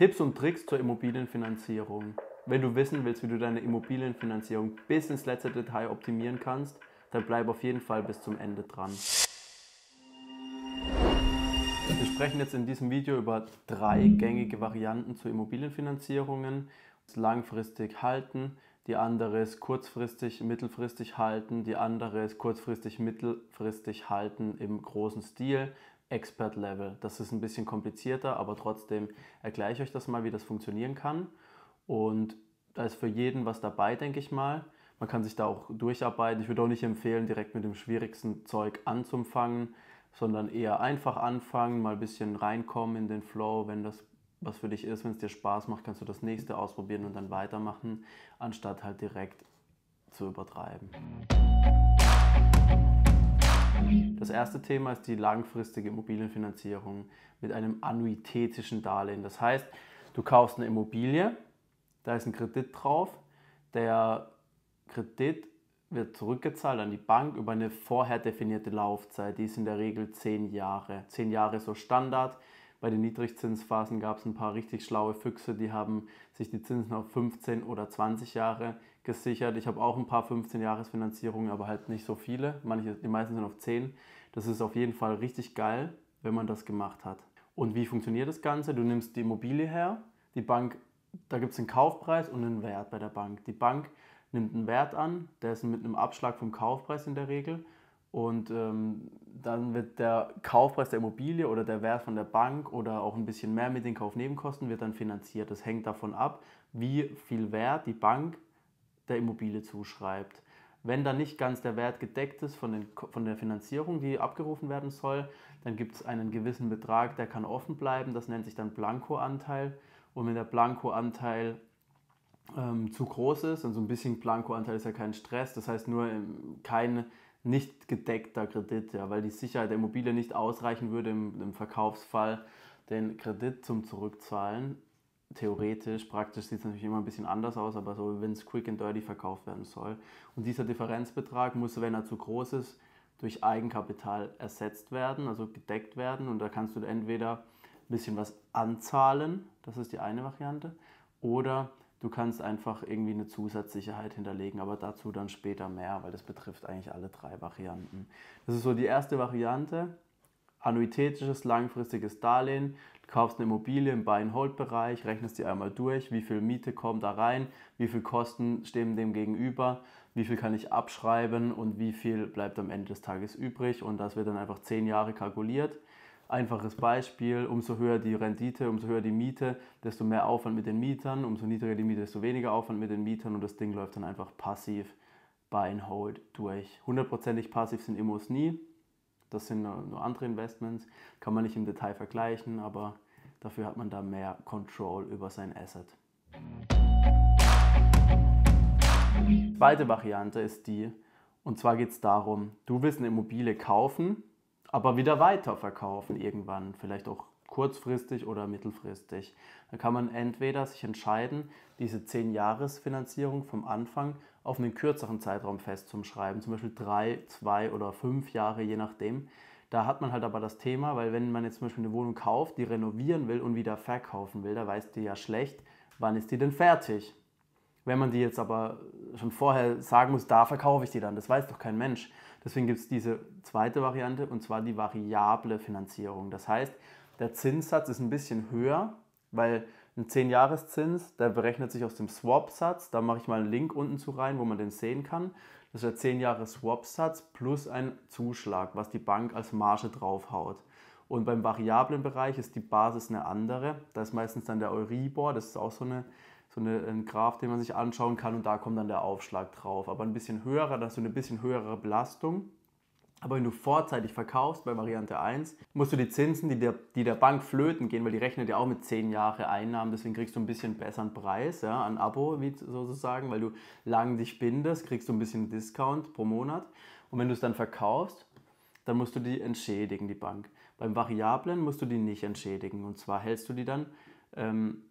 Tipps und Tricks zur Immobilienfinanzierung. Wenn du wissen willst, wie du deine Immobilienfinanzierung bis ins letzte Detail optimieren kannst, dann bleib auf jeden Fall bis zum Ende dran. Wir sprechen jetzt in diesem Video über drei gängige Varianten zu Immobilienfinanzierungen. langfristig halten, die andere ist kurzfristig, mittelfristig halten, die andere ist kurzfristig, mittelfristig halten im großen Stil. Expert-Level. Das ist ein bisschen komplizierter, aber trotzdem erkläre ich euch das mal, wie das funktionieren kann. Und da ist für jeden was dabei, denke ich mal. Man kann sich da auch durcharbeiten. Ich würde auch nicht empfehlen, direkt mit dem schwierigsten Zeug anzufangen, sondern eher einfach anfangen, mal ein bisschen reinkommen in den Flow. Wenn das was für dich ist, wenn es dir Spaß macht, kannst du das nächste ausprobieren und dann weitermachen, anstatt halt direkt zu übertreiben. Das erste Thema ist die langfristige Immobilienfinanzierung mit einem annuitätischen Darlehen. Das heißt, du kaufst eine Immobilie, da ist ein Kredit drauf, der Kredit wird zurückgezahlt an die Bank über eine vorher definierte Laufzeit. Die ist in der Regel 10 Jahre. 10 Jahre so Standard. Bei den Niedrigzinsphasen gab es ein paar richtig schlaue Füchse, die haben sich die Zinsen auf 15 oder 20 Jahre gesichert. Ich habe auch ein paar 15-Jahres-Finanzierungen, aber halt nicht so viele. Manche, die meisten sind auf 10. Das ist auf jeden Fall richtig geil, wenn man das gemacht hat. Und wie funktioniert das Ganze? Du nimmst die Immobilie her, die Bank, da gibt es einen Kaufpreis und einen Wert bei der Bank. Die Bank nimmt einen Wert an, der ist mit einem Abschlag vom Kaufpreis in der Regel und ähm, dann wird der Kaufpreis der Immobilie oder der Wert von der Bank oder auch ein bisschen mehr mit den Kaufnebenkosten wird dann finanziert. Das hängt davon ab, wie viel Wert die Bank der Immobilie zuschreibt. Wenn dann nicht ganz der Wert gedeckt ist von, den, von der Finanzierung, die abgerufen werden soll, dann gibt es einen gewissen Betrag, der kann offen bleiben. Das nennt sich dann Blankoanteil. Und wenn der Blankoanteil ähm, zu groß ist, so ein bisschen Blankoanteil ist ja kein Stress, das heißt nur ähm, kein nicht gedeckter Kredit, ja, weil die Sicherheit der Immobilie nicht ausreichen würde im, im Verkaufsfall, den Kredit zum Zurückzahlen. Theoretisch, praktisch sieht es natürlich immer ein bisschen anders aus, aber so, wenn es quick and dirty verkauft werden soll. Und dieser Differenzbetrag muss, wenn er zu groß ist, durch Eigenkapital ersetzt werden, also gedeckt werden. Und da kannst du entweder ein bisschen was anzahlen, das ist die eine Variante, oder Du kannst einfach irgendwie eine Zusatzsicherheit hinterlegen, aber dazu dann später mehr, weil das betrifft eigentlich alle drei Varianten. Das ist so die erste Variante. Annuitätisches, langfristiges Darlehen. Du kaufst eine Immobilie im Buy-and-Hold-Bereich, rechnest die einmal durch, wie viel Miete kommt da rein, wie viel Kosten stehen dem gegenüber, wie viel kann ich abschreiben und wie viel bleibt am Ende des Tages übrig. Und das wird dann einfach zehn Jahre kalkuliert. Einfaches Beispiel, umso höher die Rendite, umso höher die Miete, desto mehr Aufwand mit den Mietern, umso niedriger die Miete, desto weniger Aufwand mit den Mietern und das Ding läuft dann einfach passiv Buy and Hold durch. Hundertprozentig passiv sind Immos nie, das sind nur andere Investments, kann man nicht im Detail vergleichen, aber dafür hat man da mehr Control über sein Asset. zweite Variante ist die, und zwar geht es darum, du willst eine Immobilie kaufen aber wieder weiterverkaufen irgendwann, vielleicht auch kurzfristig oder mittelfristig. Da kann man entweder sich entscheiden, diese 10-Jahres-Finanzierung vom Anfang auf einen kürzeren Zeitraum festzuschreiben, zum Beispiel drei, zwei oder fünf Jahre, je nachdem. Da hat man halt aber das Thema, weil wenn man jetzt zum Beispiel eine Wohnung kauft, die renovieren will und wieder verkaufen will, da weiß die ja schlecht, wann ist die denn fertig. Wenn man die jetzt aber schon vorher sagen muss, da verkaufe ich die dann, das weiß doch kein Mensch. Deswegen gibt es diese zweite Variante und zwar die variable Finanzierung. Das heißt, der Zinssatz ist ein bisschen höher, weil ein 10-Jahres-Zins, der berechnet sich aus dem Swap-Satz. Da mache ich mal einen Link unten zu rein, wo man den sehen kann. Das ist der 10-Jahres-Swap-Satz plus ein Zuschlag, was die Bank als Marge draufhaut. Und beim variablen Bereich ist die Basis eine andere. Da ist meistens dann der Euribor, das ist auch so eine so eine, einen Graph, den man sich anschauen kann und da kommt dann der Aufschlag drauf. Aber ein bisschen höherer, da hast du eine bisschen höhere Belastung. Aber wenn du vorzeitig verkaufst bei Variante 1, musst du die Zinsen, die der, die der Bank flöten gehen, weil die rechnet ja auch mit 10 Jahre Einnahmen, deswegen kriegst du ein bisschen besseren Preis, ja, an Abo wie sozusagen, weil du lang dich bindest, kriegst du ein bisschen Discount pro Monat. Und wenn du es dann verkaufst, dann musst du die entschädigen, die Bank. Beim Variablen musst du die nicht entschädigen. Und zwar hältst du die dann ähm,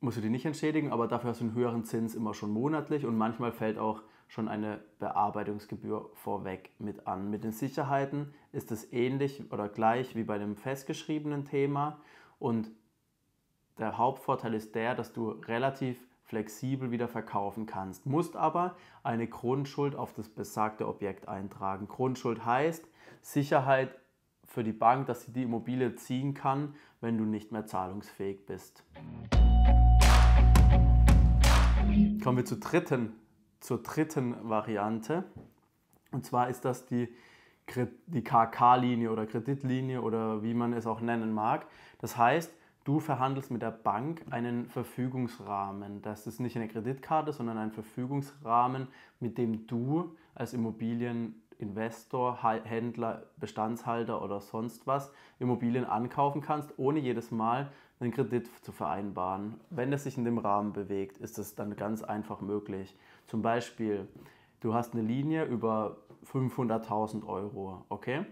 musst du die nicht entschädigen, aber dafür hast du einen höheren Zins immer schon monatlich und manchmal fällt auch schon eine Bearbeitungsgebühr vorweg mit an. Mit den Sicherheiten ist es ähnlich oder gleich wie bei dem festgeschriebenen Thema und der Hauptvorteil ist der, dass du relativ flexibel wieder verkaufen kannst, musst aber eine Grundschuld auf das besagte Objekt eintragen. Grundschuld heißt Sicherheit für die Bank, dass sie die Immobilie ziehen kann, wenn du nicht mehr zahlungsfähig bist. Kommen wir zur dritten, zur dritten Variante. Und zwar ist das die, die KK-Linie oder Kreditlinie oder wie man es auch nennen mag. Das heißt, du verhandelst mit der Bank einen Verfügungsrahmen. Das ist nicht eine Kreditkarte, sondern ein Verfügungsrahmen, mit dem du als Immobilieninvestor, Händler, Bestandshalter oder sonst was Immobilien ankaufen kannst, ohne jedes Mal einen Kredit zu vereinbaren. Wenn es sich in dem Rahmen bewegt, ist es dann ganz einfach möglich. Zum Beispiel, du hast eine Linie über 500.000 Euro, okay?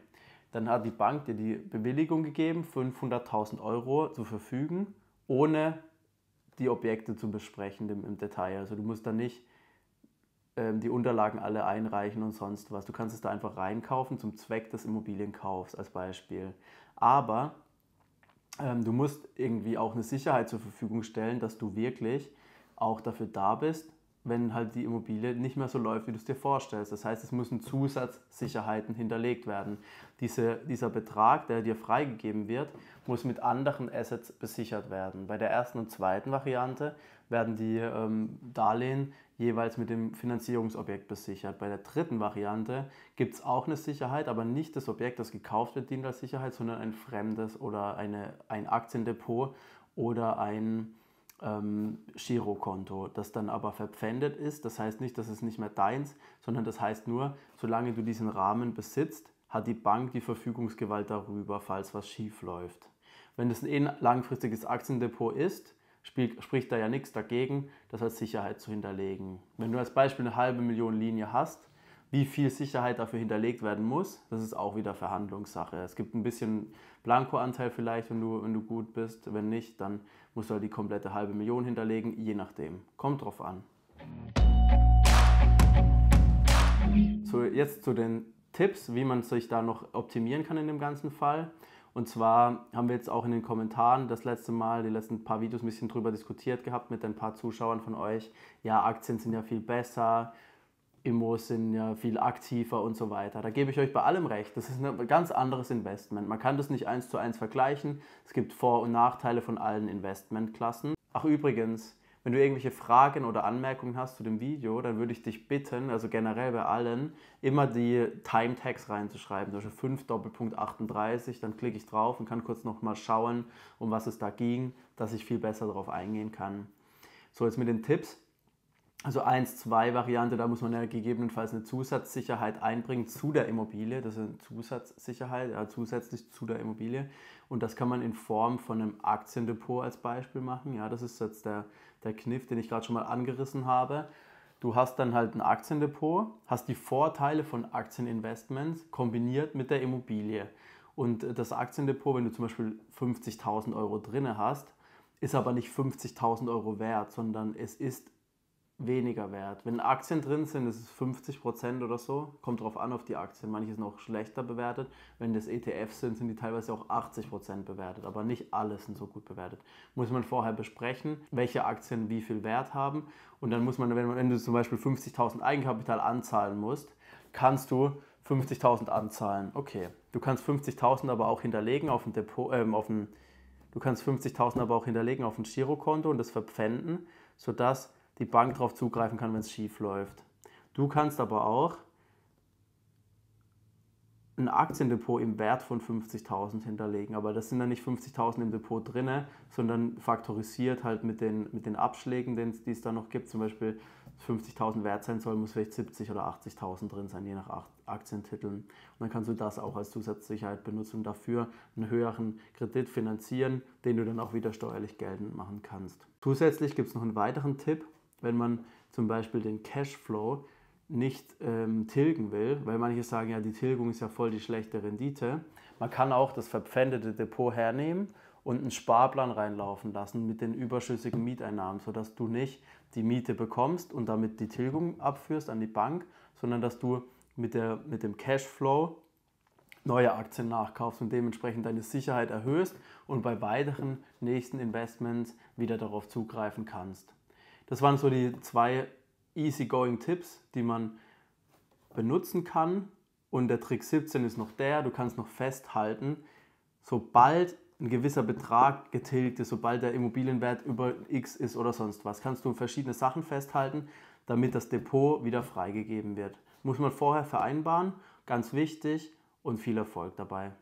Dann hat die Bank dir die Bewilligung gegeben, 500.000 Euro zu verfügen, ohne die Objekte zu besprechen im, im Detail. Also du musst da nicht ähm, die Unterlagen alle einreichen und sonst was. Du kannst es da einfach reinkaufen zum Zweck des Immobilienkaufs als Beispiel. Aber ähm, du musst irgendwie auch eine Sicherheit zur Verfügung stellen, dass du wirklich auch dafür da bist wenn halt die Immobilie nicht mehr so läuft, wie du es dir vorstellst. Das heißt, es müssen Zusatzsicherheiten hinterlegt werden. Diese, dieser Betrag, der dir freigegeben wird, muss mit anderen Assets besichert werden. Bei der ersten und zweiten Variante werden die ähm, Darlehen jeweils mit dem Finanzierungsobjekt besichert. Bei der dritten Variante gibt es auch eine Sicherheit, aber nicht das Objekt, das gekauft wird, dient als Sicherheit, sondern ein fremdes oder eine, ein Aktiendepot oder ein ähm, Girokonto, das dann aber verpfändet ist. Das heißt nicht, dass es nicht mehr deins, sondern das heißt nur, solange du diesen Rahmen besitzt, hat die Bank die Verfügungsgewalt darüber, falls was schief läuft. Wenn es ein langfristiges Aktiendepot ist, spielt, spricht da ja nichts dagegen, das als Sicherheit zu hinterlegen. Wenn du als Beispiel eine halbe Million Linie hast wie viel Sicherheit dafür hinterlegt werden muss, das ist auch wieder Verhandlungssache. Es gibt ein bisschen Blankoanteil vielleicht, wenn du, wenn du gut bist. Wenn nicht, dann musst du halt die komplette halbe Million hinterlegen, je nachdem. Kommt drauf an. So, jetzt zu den Tipps, wie man sich da noch optimieren kann in dem ganzen Fall. Und zwar haben wir jetzt auch in den Kommentaren das letzte Mal, die letzten paar Videos ein bisschen drüber diskutiert gehabt mit ein paar Zuschauern von euch. Ja, Aktien sind ja viel besser Immos sind ja viel aktiver und so weiter. Da gebe ich euch bei allem recht. Das ist ein ganz anderes Investment. Man kann das nicht eins zu eins vergleichen. Es gibt Vor- und Nachteile von allen Investmentklassen. Ach übrigens, wenn du irgendwelche Fragen oder Anmerkungen hast zu dem Video, dann würde ich dich bitten, also generell bei allen, immer die Time-Tags reinzuschreiben, zum Beispiel 5 Doppelpunkt 38, dann klicke ich drauf und kann kurz nochmal schauen, um was es da ging, dass ich viel besser darauf eingehen kann. So, jetzt mit den Tipps. Also 1-2-Variante, da muss man ja gegebenenfalls eine Zusatzsicherheit einbringen zu der Immobilie. Das ist eine Zusatzsicherheit, ja, zusätzlich zu der Immobilie. Und das kann man in Form von einem Aktiendepot als Beispiel machen. Ja, das ist jetzt der, der Kniff, den ich gerade schon mal angerissen habe. Du hast dann halt ein Aktiendepot, hast die Vorteile von Aktieninvestments kombiniert mit der Immobilie. Und äh, das Aktiendepot, wenn du zum Beispiel 50.000 Euro drinne hast, ist aber nicht 50.000 Euro wert, sondern es ist weniger wert. Wenn Aktien drin sind, ist es 50 oder so. Kommt drauf an auf die Aktien. Manche sind auch schlechter bewertet. Wenn das ETFs sind, sind die teilweise auch 80 bewertet. Aber nicht alle sind so gut bewertet. Muss man vorher besprechen, welche Aktien wie viel Wert haben. Und dann muss man, wenn, wenn du zum Beispiel 50.000 Eigenkapital anzahlen musst, kannst du 50.000 anzahlen. Okay. Du kannst 50.000 aber auch hinterlegen auf dem Depot, äh, auf dem, du kannst 50.000 aber auch hinterlegen auf ein Girokonto und das verpfänden, sodass die Bank darauf zugreifen kann, wenn es schief läuft. Du kannst aber auch ein Aktiendepot im Wert von 50.000 hinterlegen, aber das sind dann nicht 50.000 im Depot drin, sondern faktorisiert halt mit den, mit den Abschlägen, die es da noch gibt. Zum Beispiel 50.000 wert sein soll, muss vielleicht 70 oder 80.000 drin sein, je nach Aktientiteln. Und dann kannst du das auch als Zusatzsicherheit benutzen und dafür einen höheren Kredit finanzieren, den du dann auch wieder steuerlich geltend machen kannst. Zusätzlich gibt es noch einen weiteren Tipp, wenn man zum Beispiel den Cashflow nicht ähm, tilgen will, weil manche sagen, ja, die Tilgung ist ja voll die schlechte Rendite. Man kann auch das verpfändete Depot hernehmen und einen Sparplan reinlaufen lassen mit den überschüssigen Mieteinnahmen, sodass du nicht die Miete bekommst und damit die Tilgung abführst an die Bank, sondern dass du mit, der, mit dem Cashflow neue Aktien nachkaufst und dementsprechend deine Sicherheit erhöhst und bei weiteren nächsten Investments wieder darauf zugreifen kannst. Das waren so die zwei easygoing Tipps, die man benutzen kann. Und der Trick 17 ist noch der, du kannst noch festhalten, sobald ein gewisser Betrag getilgt ist, sobald der Immobilienwert über X ist oder sonst was, kannst du verschiedene Sachen festhalten, damit das Depot wieder freigegeben wird. Muss man vorher vereinbaren, ganz wichtig und viel Erfolg dabei.